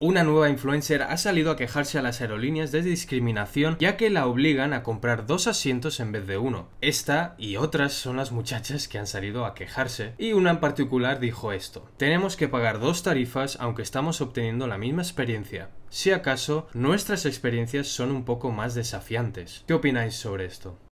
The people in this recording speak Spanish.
Una nueva influencer ha salido a quejarse a las aerolíneas de discriminación ya que la obligan a comprar dos asientos en vez de uno. Esta y otras son las muchachas que han salido a quejarse y una en particular dijo esto. Tenemos que pagar dos tarifas aunque estamos obteniendo la misma experiencia. Si acaso, nuestras experiencias son un poco más desafiantes. ¿Qué opináis sobre esto?